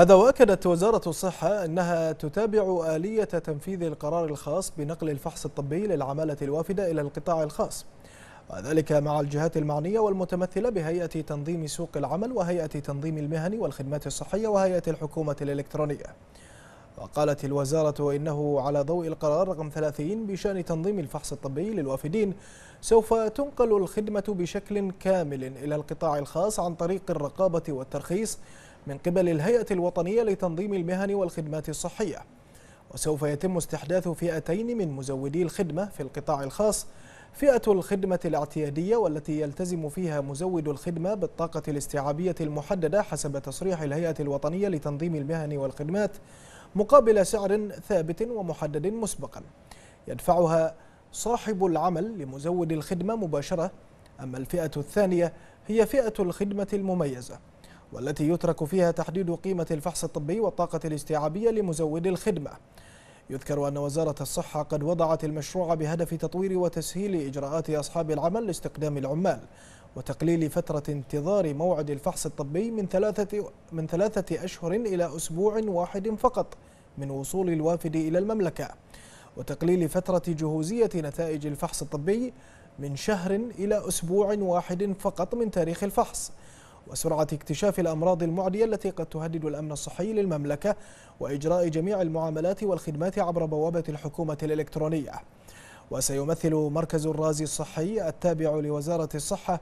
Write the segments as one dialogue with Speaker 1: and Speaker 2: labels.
Speaker 1: هذا وأكدت وزارة الصحة أنها تتابع آلية تنفيذ القرار الخاص بنقل الفحص الطبي للعمالة الوافدة إلى القطاع الخاص وذلك مع الجهات المعنية والمتمثلة بهيئة تنظيم سوق العمل وهيئة تنظيم المهني والخدمات الصحية وهيئة الحكومة الإلكترونية وقالت الوزارة إنه على ضوء القرار رقم 30 بشأن تنظيم الفحص الطبي للوافدين سوف تنقل الخدمة بشكل كامل إلى القطاع الخاص عن طريق الرقابة والترخيص من قبل الهيئة الوطنية لتنظيم المهن والخدمات الصحية وسوف يتم استحداث فئتين من مزودي الخدمة في القطاع الخاص فئة الخدمة الاعتيادية والتي يلتزم فيها مزود الخدمة بالطاقة الاستيعابية المحددة حسب تصريح الهيئة الوطنية لتنظيم المهن والخدمات مقابل سعر ثابت ومحدد مسبقا يدفعها صاحب العمل لمزود الخدمة مباشرة أما الفئة الثانية هي فئة الخدمة المميزة والتي يترك فيها تحديد قيمة الفحص الطبي والطاقة الاستيعابية لمزود الخدمة يذكر أن وزارة الصحة قد وضعت المشروع بهدف تطوير وتسهيل إجراءات أصحاب العمل لاستقدام العمال وتقليل فترة انتظار موعد الفحص الطبي من ثلاثة, من ثلاثة أشهر إلى أسبوع واحد فقط من وصول الوافد إلى المملكة وتقليل فترة جهوزية نتائج الفحص الطبي من شهر إلى أسبوع واحد فقط من تاريخ الفحص وسرعة اكتشاف الأمراض المعدية التي قد تهدد الأمن الصحي للمملكة وإجراء جميع المعاملات والخدمات عبر بوابة الحكومة الإلكترونية وسيمثل مركز الرازي الصحي التابع لوزارة الصحة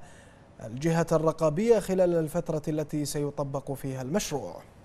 Speaker 1: الجهة الرقابية خلال الفترة التي سيطبق فيها المشروع